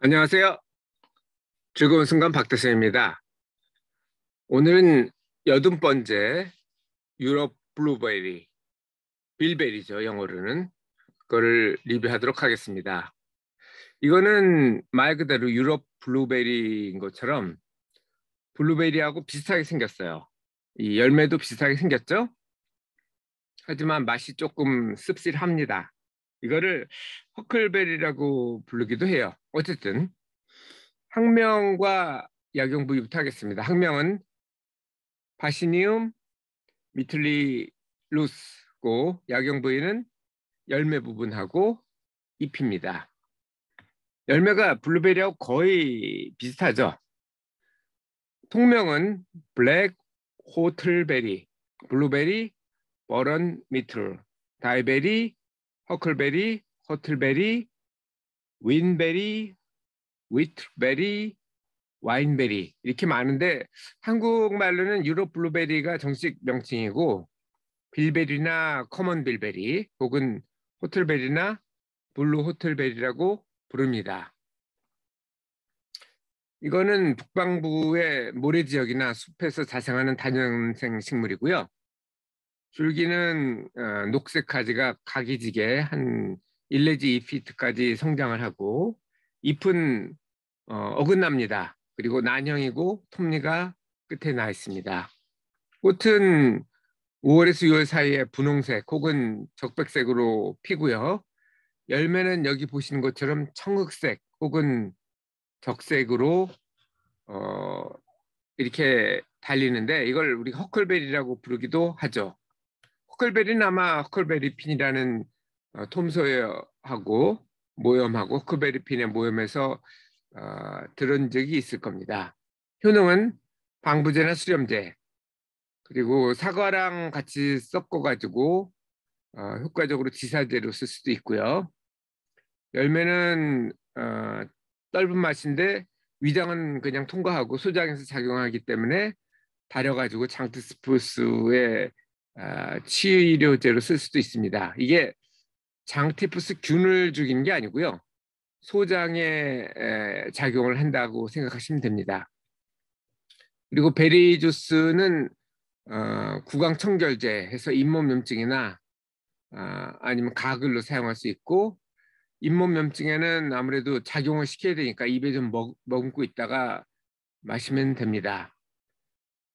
안녕하세요. 즐거운 순간 박대수입니다. 오늘은 여든 번째 유럽 블루베리, 빌베리죠 영어로는 그거를 리뷰하도록 하겠습니다. 이거는 말 그대로 유럽 블루베리인 것처럼 블루베리하고 비슷하게 생겼어요. 이 열매도 비슷하게 생겼죠? 하지만 맛이 조금 씁쓸합니다. 이거를 허클베리라고 부르기도 해요. 어쨌든 항명과 약용부위부터 하겠습니다. 항명은 바시니움 미틀리루스고 약용부위는 열매 부분하고 잎입니다. 열매가 블루베리하고 거의 비슷하죠. 통명은 블랙 호틀베리, 블루베리, 버런 미틀, 다이베리, 허클베리, 허틀베리, 윈베리, 위트베리, 와인베리 이렇게 많은데 한국말로는 유럽 블루베리가 정식 명칭이고 빌베리나 커먼 빌베리 혹은 호텔베리나 블루 호텔베리라고 부릅니다. 이거는 북방부의 모래 지역이나 숲에서 자생하는 단연생 식물이고요. 줄기는 어, 녹색 가지가 각이지게 한1 내지 2피트까지 성장을 하고 잎은 어, 긋납니다 그리고 난형이고 톱니가 끝에 나 있습니다. 꽃은 5월에서 6월 사이에 분홍색 혹은 적백색으로 피고요. 열매는 여기 보시는 것처럼 청흑색 혹은 적색으로 어, 이렇게 달리는데 이걸 우리 허클베리라고 부르기도 하죠. 허클베리는 아마 허클베리핀이라는 어, 톰소여하고 모염하고 허클베리핀의 모염에서 어, 들은 적이 있을 겁니다. 효능은 방부제나 수렴제 그리고 사과랑 같이 섞어가지고 어, 효과적으로 지사제로 쓸 수도 있고요. 열매는 어, 떫은 맛인데 위장은 그냥 통과하고 소장에서 작용하기 때문에 달여가지고 장트 스푸스에 아, 치의료제로 쓸 수도 있습니다. 이게 장티푸스 균을 죽이는 게 아니고요. 소장에 작용을 한다고 생각하시면 됩니다. 그리고 베리 주스는 어, 구강청결제 해서 잇몸염증이나 아, 아니면 가글로 사용할 수 있고 잇몸염증에는 아무래도 작용을 시켜야 되니까 입에 좀 먹, 머금고 있다가 마시면 됩니다.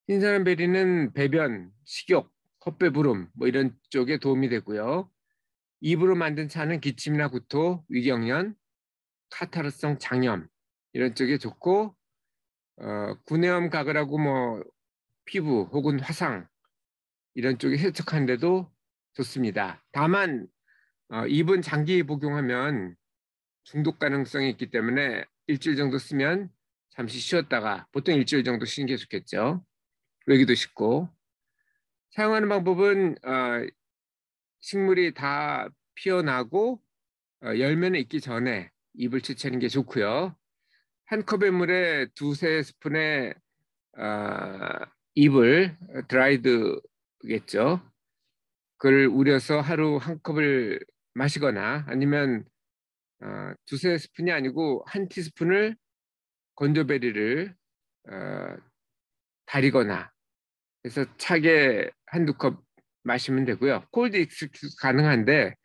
흰사람 베리는 배변, 식욕, 헛배부름 뭐 이런 쪽에 도움이 되고요. 입으로 만든 차는 기침이나 구토, 위경련, 카타르성 장염 이런 쪽에 좋고 어, 구내염 가글하고 뭐 피부 혹은 화상 이런 쪽에 해석하는데도 좋습니다. 다만 어, 입은 장기 복용하면 중독 가능성이 있기 때문에 일주일 정도 쓰면 잠시 쉬었다가 보통 일주일 정도 쉬는 게 좋겠죠. 외기도 쉽고 사용하는 방법은 어, 식물이 다 피어나고 어, 열매는 있기 전에 잎을 채취는게 좋고요. 한 컵의 물에 두세 스푼의 어, 잎을 드라이드겠죠. 그걸 우려서 하루 한 컵을 마시거나 아니면 어, 두세 스푼이 아니고 한 티스푼을 건조베리를 어, 다리거나 그래서 차게 한두 컵 마시면 되고요. 콜드 익스큐 가능한데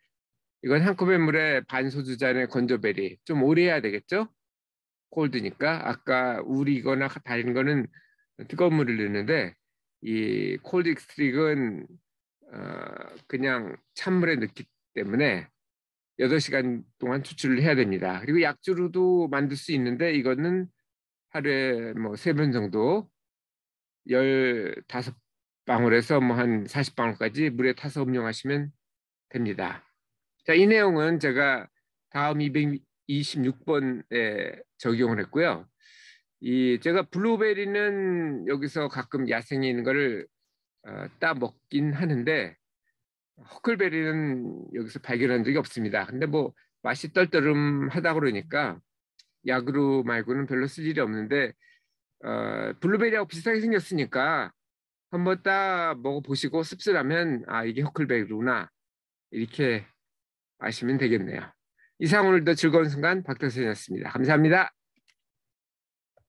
이건 한 컵의 물에 반 소주 잔에 건조베리 좀 오래 해야 되겠죠? 콜드니까 아까 우리거나 다른 거는 뜨거운 물을 넣는데 이 콜드 익스트릭은 어, 그냥 찬물에 넣기 때문에 8시간 동안 추출을 해야 됩니다. 그리고 약주로도 만들 수 있는데 이거는 하루에 뭐 세 번 정도 15 방울에서 뭐한 40방울까지 물에 타서 음용하시면 됩니다. 자, 이 내용은 제가 다음 226번에 적용을 했고요. 이 제가 블루베리는 여기서 가끔 야생에 있는 거를 어, 따 먹긴 하는데 허클베리는 여기서 발견한 적이 없습니다. 근데 뭐 맛이 떨떠름하다 그러니까 약으로 말고는 별로 쓸 일이 없는데 어, 블루베리하고 비슷하게 생겼으니까 한번 딱 먹어보시고 씁쓸하면 아 이게 허클백이구나 이렇게 아시면 되겠네요. 이상 오늘도 즐거운 순간 박태선이었습니다. 감사합니다.